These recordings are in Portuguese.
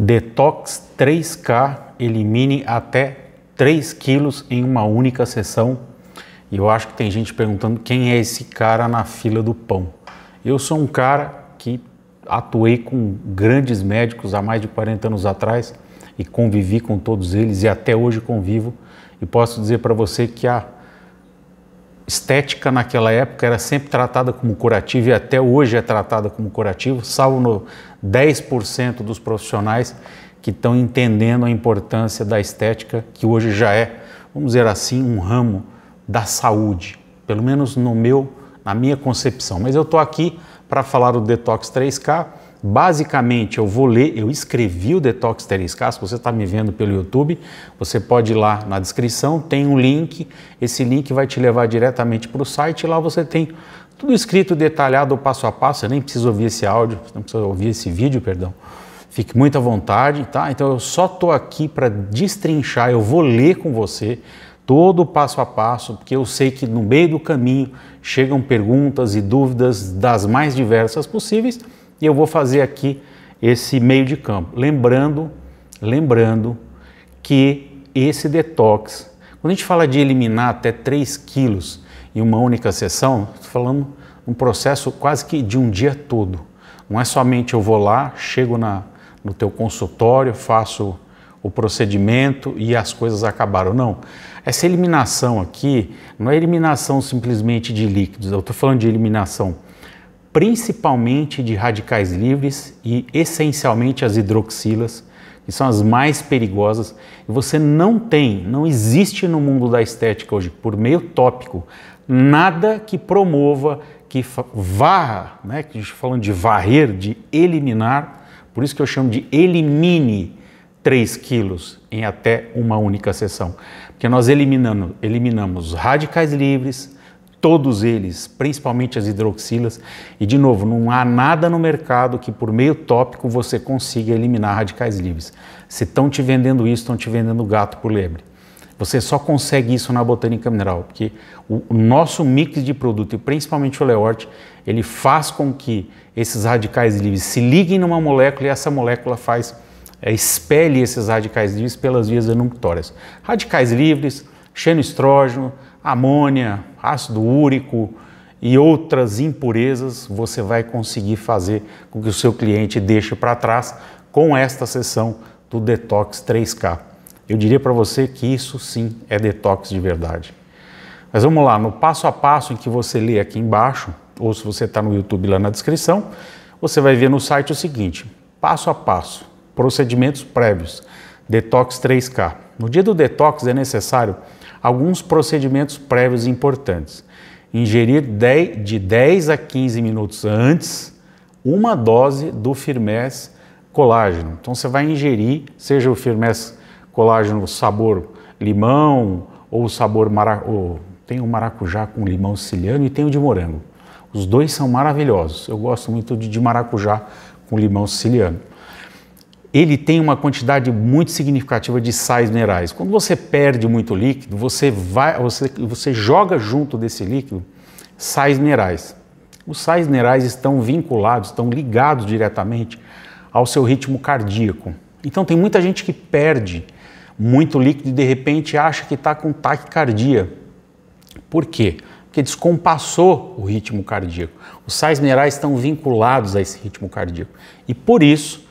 Detox 3K elimine até 3 quilos em uma única sessão. E eu acho que tem gente perguntando quem é esse cara na fila do pão. Eu sou um cara que atuei com grandes médicos há mais de 40 anos atrás e convivi com todos eles e até hoje convivo. E posso dizer para você que a estética naquela época era sempre tratada como curativo e até hoje é tratada como curativo, salvo no 10% dos profissionais que estão entendendo a importância da estética, que hoje já é, vamos dizer assim, um ramo da saúde, pelo menos no meu, na minha concepção. Mas eu estou aqui para falar do Detox 3K, Basicamente, eu vou ler, eu escrevi o Detox 3 se você está me vendo pelo YouTube, você pode ir lá na descrição, tem um link, esse link vai te levar diretamente para o site, lá você tem tudo escrito, detalhado, passo a passo, Você nem preciso ouvir esse áudio, não precisa ouvir esse vídeo, perdão. Fique muito à vontade, tá? Então eu só estou aqui para destrinchar, eu vou ler com você todo o passo a passo, porque eu sei que no meio do caminho chegam perguntas e dúvidas das mais diversas possíveis, e eu vou fazer aqui esse meio de campo. Lembrando, lembrando que esse detox, quando a gente fala de eliminar até 3 quilos em uma única sessão, estou falando um processo quase que de um dia todo. Não é somente eu vou lá, chego na, no teu consultório, faço o procedimento e as coisas acabaram. Não. Essa eliminação aqui não é eliminação simplesmente de líquidos, eu estou falando de eliminação principalmente de radicais livres e essencialmente as hidroxilas, que são as mais perigosas. E você não tem, não existe no mundo da estética hoje, por meio tópico, nada que promova, que varra, né, que a gente tá falando de varrer, de eliminar, por isso que eu chamo de elimine 3 quilos em até uma única sessão. Porque nós eliminamos radicais livres, todos eles, principalmente as hidroxilas. E de novo, não há nada no mercado que por meio tópico você consiga eliminar radicais livres. Se estão te vendendo isso, estão te vendendo gato por lebre. Você só consegue isso na botânica mineral, porque o nosso mix de produto, e principalmente o Leorte, ele faz com que esses radicais livres se liguem numa molécula e essa molécula faz é, expele esses radicais livres pelas vias enuctórias. Radicais livres, xenoestrógeno, amônia, ácido úrico e outras impurezas, você vai conseguir fazer com que o seu cliente deixe para trás com esta sessão do Detox 3K. Eu diria para você que isso sim é detox de verdade. Mas vamos lá, no passo a passo em que você lê aqui embaixo, ou se você está no YouTube lá na descrição, você vai ver no site o seguinte: passo a passo, procedimentos prévios, detox 3K. No dia do detox é necessário alguns procedimentos prévios importantes. Ingerir de 10 a 15 minutos antes uma dose do Firmes colágeno. Então você vai ingerir, seja o Firmes colágeno sabor limão ou sabor maracujá, tem o maracujá com limão siciliano e tem o de morango. Os dois são maravilhosos. Eu gosto muito de maracujá com limão siciliano ele tem uma quantidade muito significativa de sais minerais. Quando você perde muito líquido, você, vai, você, você joga junto desse líquido sais minerais. Os sais minerais estão vinculados, estão ligados diretamente ao seu ritmo cardíaco. Então tem muita gente que perde muito líquido e de repente acha que está com taquicardia. Por quê? Porque descompassou o ritmo cardíaco. Os sais minerais estão vinculados a esse ritmo cardíaco. E por isso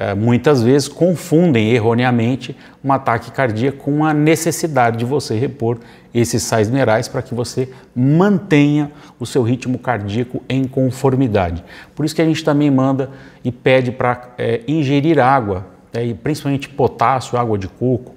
é, muitas vezes confundem erroneamente um ataque cardíaco com a necessidade de você repor esses sais minerais para que você mantenha o seu ritmo cardíaco em conformidade. Por isso que a gente também manda e pede para é, ingerir água, né, e principalmente potássio, água de coco,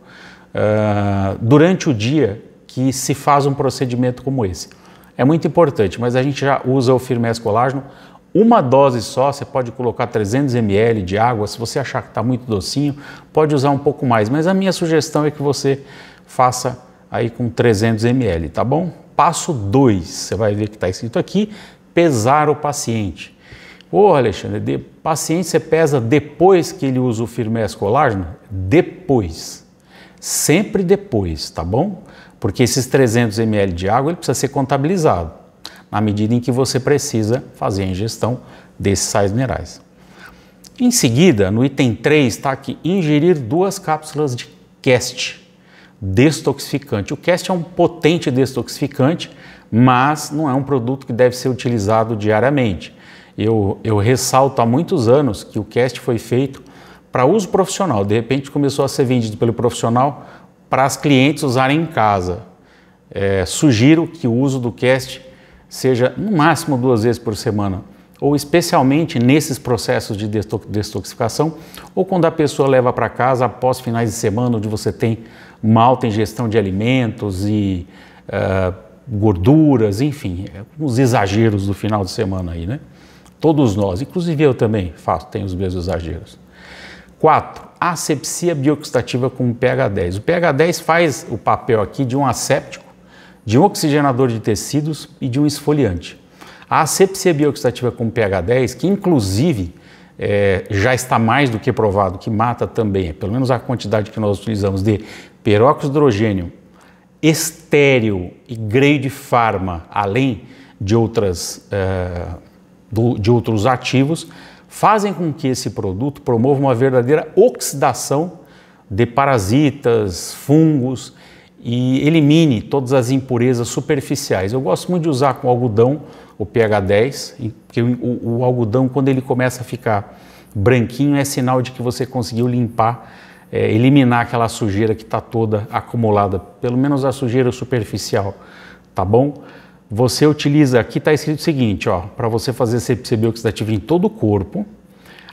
uh, durante o dia que se faz um procedimento como esse. É muito importante, mas a gente já usa o Firmes Colágeno uma dose só, você pode colocar 300 ml de água. Se você achar que está muito docinho, pode usar um pouco mais. Mas a minha sugestão é que você faça aí com 300 ml, tá bom? Passo 2, você vai ver que está escrito aqui, pesar o paciente. Ô Alexandre, de, paciente você pesa depois que ele usa o firmez colágeno? Depois. Sempre depois, tá bom? Porque esses 300 ml de água ele precisa ser contabilizado na medida em que você precisa fazer a ingestão desses sais minerais. Em seguida, no item 3, está aqui: ingerir duas cápsulas de cast destoxificante. O cast é um potente destoxificante, mas não é um produto que deve ser utilizado diariamente. Eu, eu ressalto há muitos anos que o cast foi feito para uso profissional. De repente começou a ser vendido pelo profissional para as clientes usarem em casa. É, sugiro que o uso do cast seja no máximo duas vezes por semana, ou especialmente nesses processos de destoxificação, ou quando a pessoa leva para casa após finais de semana, onde você tem uma alta ingestão de alimentos e uh, gorduras, enfim, é, uns exageros do final de semana aí, né? Todos nós, inclusive eu também faço, tenho os meus exageros. 4. Asepsia biocustativa com pH 10. O pH 10 faz o papel aqui de um asséptico de um oxigenador de tecidos e de um esfoliante. A asepsia bioxidativa com pH 10, que inclusive é, já está mais do que provado que mata também, é pelo menos a quantidade que nós utilizamos de peróxido de hidrogênio, estéreo e grade farma, além de, outras, é, do, de outros ativos, fazem com que esse produto promova uma verdadeira oxidação de parasitas, fungos e elimine todas as impurezas superficiais. Eu gosto muito de usar com algodão o pH 10, porque o, o algodão, quando ele começa a ficar branquinho, é sinal de que você conseguiu limpar, é, eliminar aquela sujeira que está toda acumulada, pelo menos a sujeira superficial, tá bom? Você utiliza, aqui está escrito o seguinte, ó, para você fazer sepsia oxidativo tá em todo o corpo,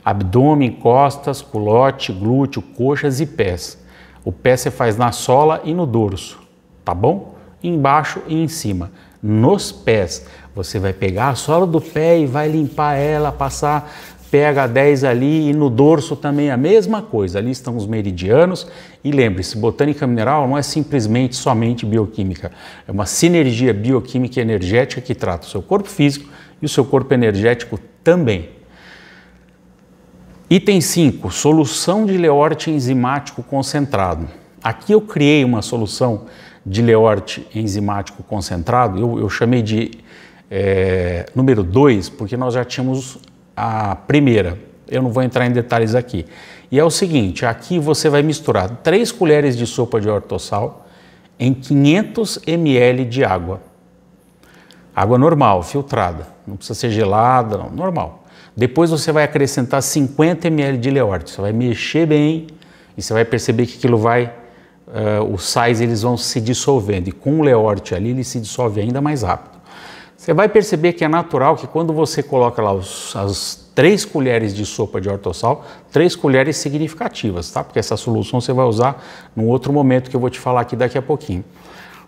abdômen, costas, culote, glúteo, coxas e pés. O pé você faz na sola e no dorso, tá bom? Embaixo e em cima. Nos pés, você vai pegar a sola do pé e vai limpar ela, passar pega 10 ali e no dorso também a mesma coisa. Ali estão os meridianos e lembre-se, botânica mineral não é simplesmente somente bioquímica, é uma sinergia bioquímica e energética que trata o seu corpo físico e o seu corpo energético também. Item 5, solução de Leorte enzimático concentrado. Aqui eu criei uma solução de Leorte enzimático concentrado, eu, eu chamei de é, número 2, porque nós já tínhamos a primeira. Eu não vou entrar em detalhes aqui. E é o seguinte, aqui você vai misturar 3 colheres de sopa de ortossal em 500 ml de água. Água normal, filtrada, não precisa ser gelada, não, normal. Depois você vai acrescentar 50 ml de leorte. Você vai mexer bem e você vai perceber que aquilo vai, uh, os sais eles vão se dissolvendo. E com o leorte ali, ele se dissolve ainda mais rápido. Você vai perceber que é natural que quando você coloca lá os, as três colheres de sopa de ortossal, três colheres significativas, tá? Porque essa solução você vai usar num outro momento que eu vou te falar aqui daqui a pouquinho.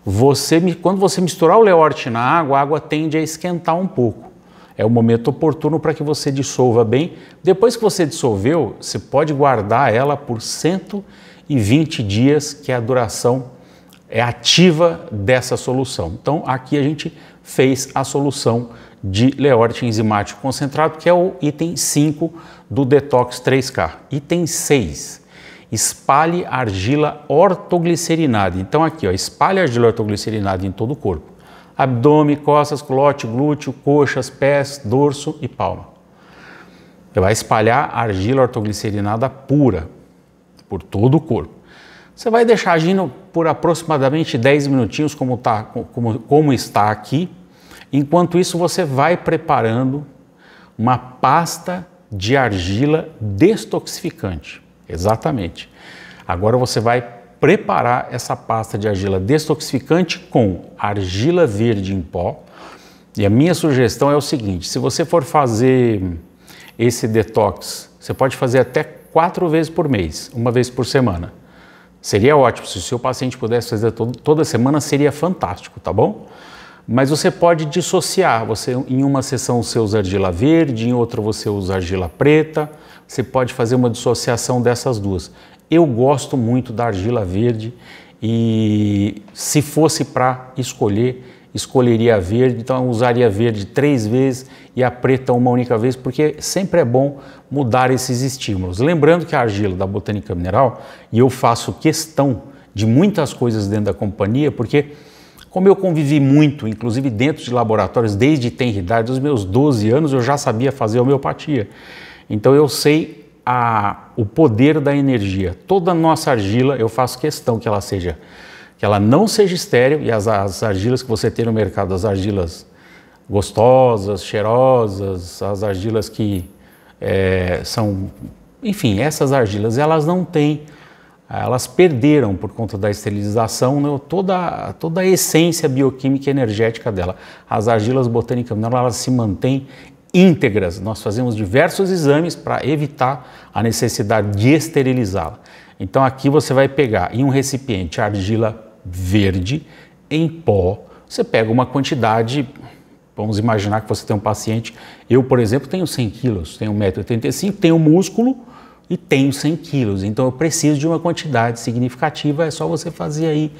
Você, quando você misturar o leorte na água, a água tende a esquentar um pouco é o momento oportuno para que você dissolva bem. Depois que você dissolveu, você pode guardar ela por 120 dias, que é a duração é ativa dessa solução. Então, aqui a gente fez a solução de leorte enzimático concentrado, que é o item 5 do Detox 3K. Item 6, espalhe argila ortoglicerinada. Então, aqui, ó, espalhe argila ortoglicerinada em todo o corpo abdômen, costas, culote, glúteo, coxas, pés, dorso e palma. Você Vai espalhar argila ortoglicerinada pura por todo o corpo. Você vai deixar agindo por aproximadamente 10 minutinhos, como, tá, como, como está aqui. Enquanto isso, você vai preparando uma pasta de argila destoxificante. Exatamente. Agora você vai preparar essa pasta de argila detoxificante com argila verde em pó. E a minha sugestão é o seguinte: se você for fazer esse detox, você pode fazer até quatro vezes por mês, uma vez por semana. Seria ótimo, se o seu paciente pudesse fazer todo, toda semana, seria fantástico, tá bom? Mas você pode dissociar, você em uma sessão você usa argila verde, em outra você usa argila preta, você pode fazer uma dissociação dessas duas. Eu gosto muito da argila verde e se fosse para escolher, escolheria a verde, então usaria a verde três vezes e a preta uma única vez, porque sempre é bom mudar esses estímulos. Lembrando que a argila da Botânica Mineral, e eu faço questão de muitas coisas dentro da companhia, porque como eu convivi muito, inclusive dentro de laboratórios, desde tenridade, dos meus 12 anos, eu já sabia fazer homeopatia. Então eu sei a, o poder da energia. Toda nossa argila, eu faço questão que ela seja, que ela não seja estéril e as, as argilas que você tem no mercado, as argilas gostosas, cheirosas, as argilas que é, são, enfim, essas argilas, elas não têm, elas perderam por conta da esterilização né, toda, toda a essência bioquímica e energética dela. As argilas botânicas, elas se mantêm íntegras. Nós fazemos diversos exames para evitar a necessidade de esterilizá-la. Então aqui você vai pegar em um recipiente argila verde em pó. Você pega uma quantidade, vamos imaginar que você tem um paciente, eu por exemplo tenho 100 quilos, tenho 1,85m, tenho músculo e tenho 100 quilos, então eu preciso de uma quantidade significativa, é só você fazer aí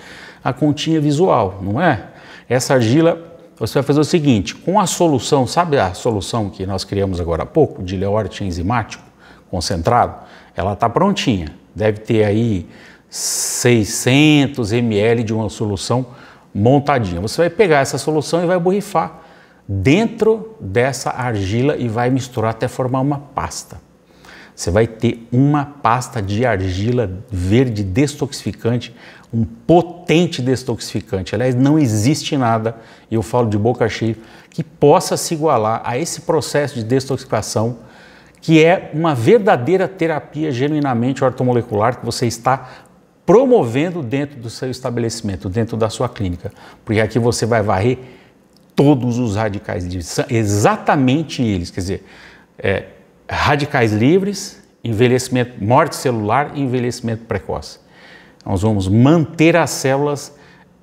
a continha visual, não é? Essa argila você vai fazer o seguinte, com a solução, sabe a solução que nós criamos agora há pouco, de leórite enzimático concentrado? Ela está prontinha, deve ter aí 600 ml de uma solução montadinha. Você vai pegar essa solução e vai borrifar dentro dessa argila e vai misturar até formar uma pasta. Você vai ter uma pasta de argila verde destoxificante, um potente destoxificante. Aliás, não existe nada, e eu falo de boca cheia, que possa se igualar a esse processo de destoxificação, que é uma verdadeira terapia genuinamente ortomolecular que você está promovendo dentro do seu estabelecimento, dentro da sua clínica. Porque aqui você vai varrer todos os radicais livres, exatamente eles. Quer dizer, é, radicais livres, envelhecimento, morte celular e envelhecimento precoce. Nós vamos manter as células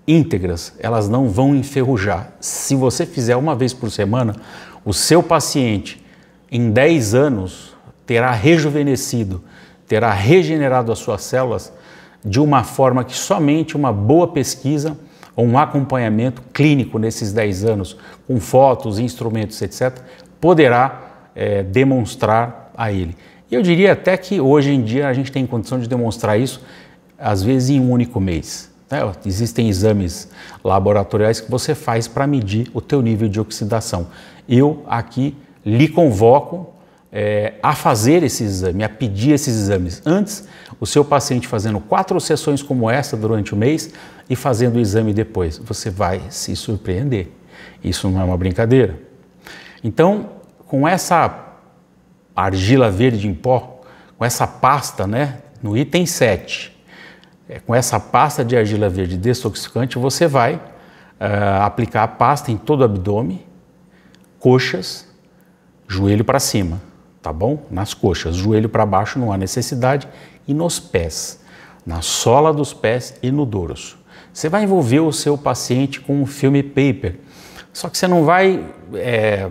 íntegras, elas não vão enferrujar. Se você fizer uma vez por semana, o seu paciente em 10 anos terá rejuvenescido, terá regenerado as suas células de uma forma que somente uma boa pesquisa ou um acompanhamento clínico nesses 10 anos, com fotos, instrumentos, etc., poderá é, demonstrar a ele. E eu diria até que hoje em dia a gente tem condição de demonstrar isso, às vezes em um único mês. Né? Existem exames laboratoriais que você faz para medir o teu nível de oxidação. Eu aqui lhe convoco é, a fazer esse exame, a pedir esses exames. Antes, o seu paciente fazendo quatro sessões como essa durante o mês e fazendo o exame depois. Você vai se surpreender. Isso não é uma brincadeira. Então, com essa argila verde em pó, com essa pasta, né? No item 7, é, com essa pasta de argila verde desoxicante, você vai uh, aplicar a pasta em todo o abdômen, coxas, joelho para cima, tá bom? Nas coxas, joelho para baixo não há necessidade e nos pés, na sola dos pés e no dorso. Você vai envolver o seu paciente com um filme paper, só que você não vai é,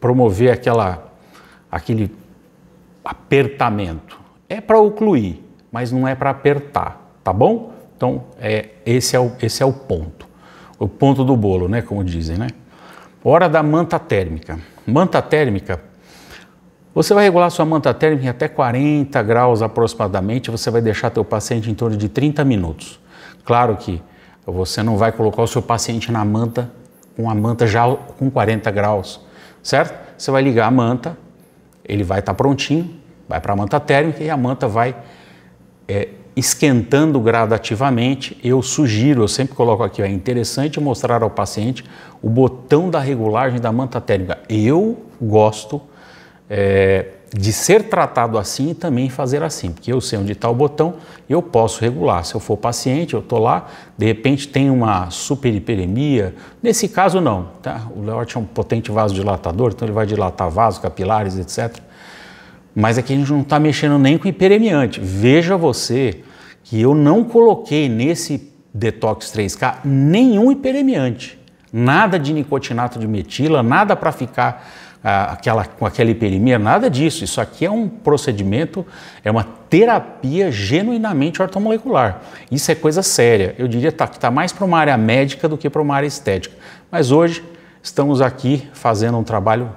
promover aquela, aquele apertamento. É para ocluir, mas não é para apertar, tá bom? Então, é, esse, é o, esse é o ponto. O ponto do bolo, né? Como dizem, né? Hora da manta térmica. Manta térmica, você vai regular sua manta térmica em até 40 graus aproximadamente, você vai deixar teu paciente em torno de 30 minutos. Claro que você não vai colocar o seu paciente na manta com a manta já com 40 graus certo? Você vai ligar a manta, ele vai estar tá prontinho, vai para a manta térmica e a manta vai é, esquentando gradativamente. Eu sugiro, eu sempre coloco aqui, é interessante mostrar ao paciente o botão da regulagem da manta térmica. Eu gosto é, de ser tratado assim e também fazer assim, porque eu sei onde está o botão e eu posso regular. Se eu for paciente, eu estou lá, de repente tem uma super hiperemia Nesse caso, não. Tá? O leote é um potente vasodilatador, então ele vai dilatar vasos, capilares, etc. Mas aqui é a gente não está mexendo nem com hiperemiante. Veja você que eu não coloquei nesse detox 3K nenhum hiperemiante. Nada de nicotinato de metila, nada para ficar aquela, com aquela hiperemia, nada disso. Isso aqui é um procedimento, é uma terapia genuinamente ortomolecular. Isso é coisa séria. Eu diria tá, que está mais para uma área médica do que para uma área estética. Mas hoje estamos aqui fazendo um trabalho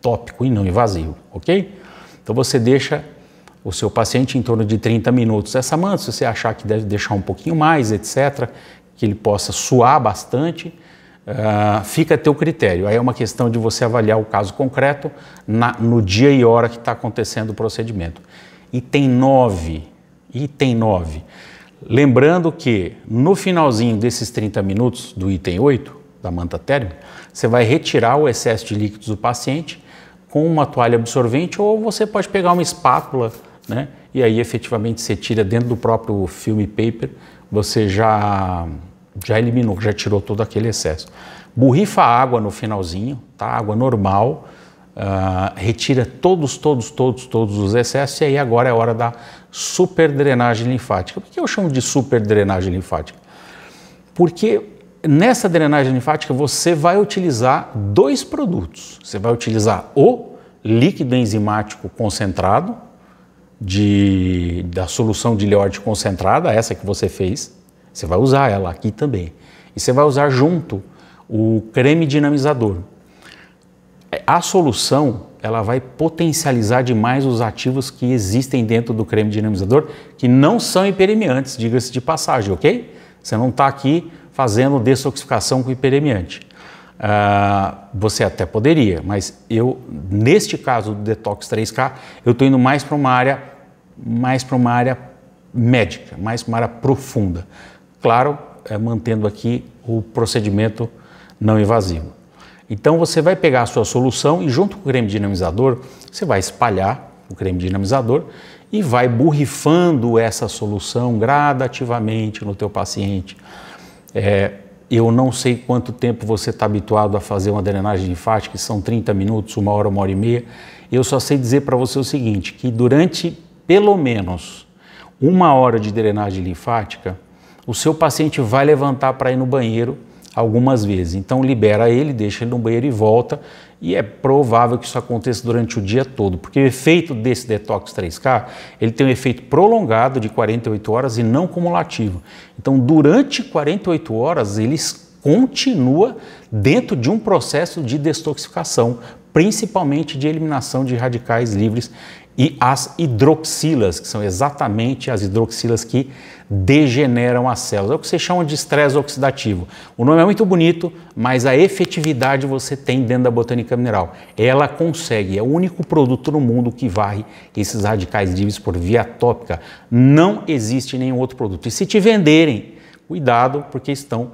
tópico e não invasivo, ok? Então você deixa o seu paciente em torno de 30 minutos essa manta, se você achar que deve deixar um pouquinho mais, etc., que ele possa suar bastante Uh, fica a teu critério. Aí é uma questão de você avaliar o caso concreto na, no dia e hora que está acontecendo o procedimento. Item 9. Item 9. Lembrando que no finalzinho desses 30 minutos do item 8, da manta térmica, você vai retirar o excesso de líquidos do paciente com uma toalha absorvente ou você pode pegar uma espátula, né? E aí efetivamente você tira dentro do próprio filme paper, você já já eliminou, já tirou todo aquele excesso. Borrifa água no finalzinho, tá? água normal, uh, retira todos, todos, todos, todos os excessos e aí agora é hora da super drenagem linfática. Por que eu chamo de super drenagem linfática? Porque nessa drenagem linfática você vai utilizar dois produtos. Você vai utilizar o líquido enzimático concentrado, de, da solução de ileórite concentrada, essa que você fez, você vai usar ela aqui também. E você vai usar junto o creme dinamizador. A solução ela vai potencializar demais os ativos que existem dentro do creme dinamizador, que não são hipermeantes, diga-se de passagem, ok? Você não está aqui fazendo desoxificação com hipermeante. Uh, ah, você até poderia, mas eu, neste caso do Detox 3K, eu estou indo mais para uma área mais para uma área médica, mais para uma área profunda. Claro, é, mantendo aqui o procedimento não invasivo. Então você vai pegar a sua solução e junto com o creme dinamizador, você vai espalhar o creme dinamizador e vai borrifando essa solução gradativamente no teu paciente. É, eu não sei quanto tempo você está habituado a fazer uma drenagem linfática, que são 30 minutos, uma hora, uma hora e meia. Eu só sei dizer para você o seguinte, que durante pelo menos uma hora de drenagem linfática, o seu paciente vai levantar para ir no banheiro algumas vezes. Então libera ele, deixa ele no banheiro e volta. E é provável que isso aconteça durante o dia todo, porque o efeito desse detox 3K, ele tem um efeito prolongado de 48 horas e não cumulativo. Então, durante 48 horas, ele continua dentro de um processo de detoxificação, principalmente de eliminação de radicais livres e as hidroxilas, que são exatamente as hidroxilas que degeneram as células. É o que se chama de estresse oxidativo. O nome é muito bonito, mas a efetividade você tem dentro da botânica mineral. Ela consegue, é o único produto no mundo que varre esses radicais livres por via tópica. Não existe nenhum outro produto. E se te venderem, cuidado, porque estão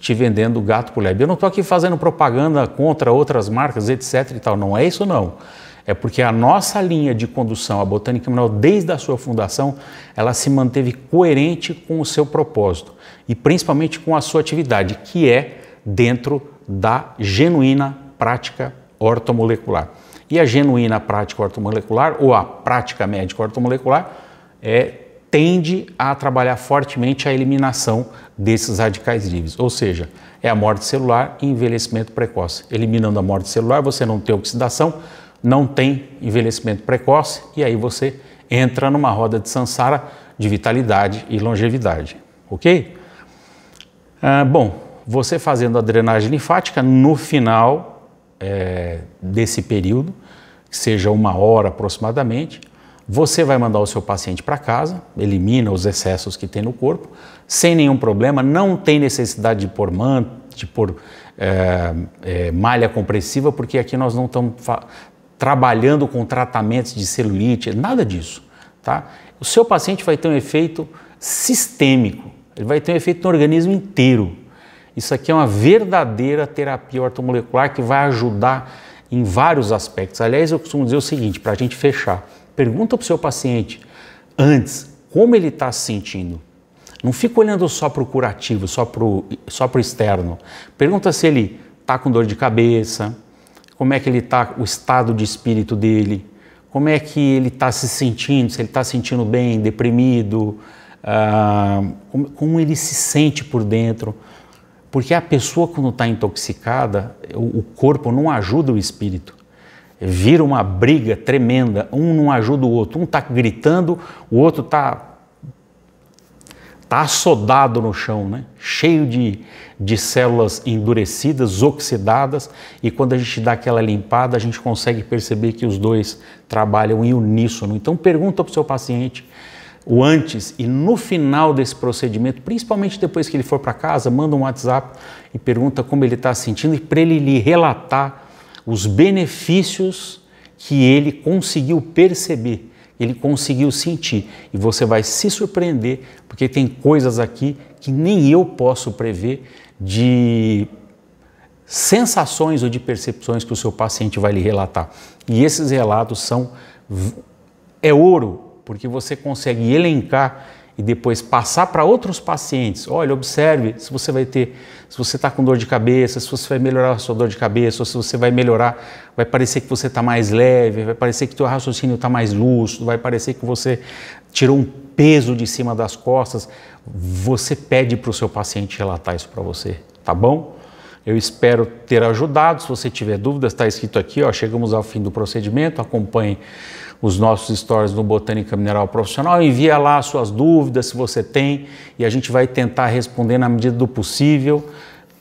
te vendendo gato por lebre. Eu não estou aqui fazendo propaganda contra outras marcas, etc e tal. Não é isso não. É porque a nossa linha de condução, a Botânica Mineral, desde a sua fundação, ela se manteve coerente com o seu propósito e principalmente com a sua atividade, que é dentro da genuína prática ortomolecular. E a genuína prática ortomolecular, ou a prática médica ortomolecular, é, tende a trabalhar fortemente a eliminação desses radicais livres, ou seja, é a morte celular e envelhecimento precoce. Eliminando a morte celular, você não tem oxidação, não tem envelhecimento precoce e aí você entra numa roda de sansara de vitalidade e longevidade, ok? Ah, bom, você fazendo a drenagem linfática no final é, desse período, que seja uma hora aproximadamente, você vai mandar o seu paciente para casa, elimina os excessos que tem no corpo, sem nenhum problema, não tem necessidade de pôr manta, de pôr é, é, malha compressiva, porque aqui nós não estamos trabalhando com tratamentos de celulite, nada disso. Tá? O seu paciente vai ter um efeito sistêmico, ele vai ter um efeito no organismo inteiro. Isso aqui é uma verdadeira terapia ortomolecular que vai ajudar em vários aspectos. Aliás, eu costumo dizer o seguinte, para a gente fechar, pergunta para o seu paciente antes como ele está se sentindo. Não fica olhando só para o curativo, só para o só pro externo. Pergunta se ele está com dor de cabeça, como é que ele está, o estado de espírito dele, como é que ele está se sentindo, se ele está sentindo bem, deprimido, ah, como, como, ele se sente por dentro. Porque a pessoa, quando está intoxicada, o, o corpo não ajuda o espírito vira uma briga tremenda, um não ajuda o outro, um está gritando, o outro está está assodado no chão, né? cheio de, de células endurecidas, oxidadas, e quando a gente dá aquela limpada, a gente consegue perceber que os dois trabalham em uníssono. Então pergunta para o seu paciente o antes e no final desse procedimento, principalmente depois que ele for para casa, manda um WhatsApp e pergunta como ele está sentindo e para ele lhe relatar os benefícios que ele conseguiu perceber ele conseguiu sentir. E você vai se surpreender, porque tem coisas aqui que nem eu posso prever de sensações ou de percepções que o seu paciente vai lhe relatar. E esses relatos são é ouro, porque você consegue elencar e depois passar para outros pacientes. Olha, observe se você vai ter, se você está com dor de cabeça, se você vai melhorar a sua dor de cabeça, ou se você vai melhorar, vai parecer que você está mais leve, vai parecer que o raciocínio está mais lúcido, vai parecer que você tirou um peso de cima das costas. Você pede para o seu paciente relatar isso para você, tá bom? Eu espero ter ajudado. Se você tiver dúvidas, está escrito aqui. Ó, chegamos ao fim do procedimento. Acompanhe os nossos stories no Botânica Mineral Profissional. Envia lá suas dúvidas, se você tem, e a gente vai tentar responder na medida do possível.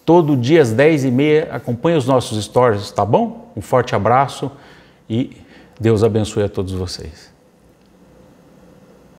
Todo dia às 10h30, acompanhe os nossos stories, tá bom? Um forte abraço e Deus abençoe a todos vocês.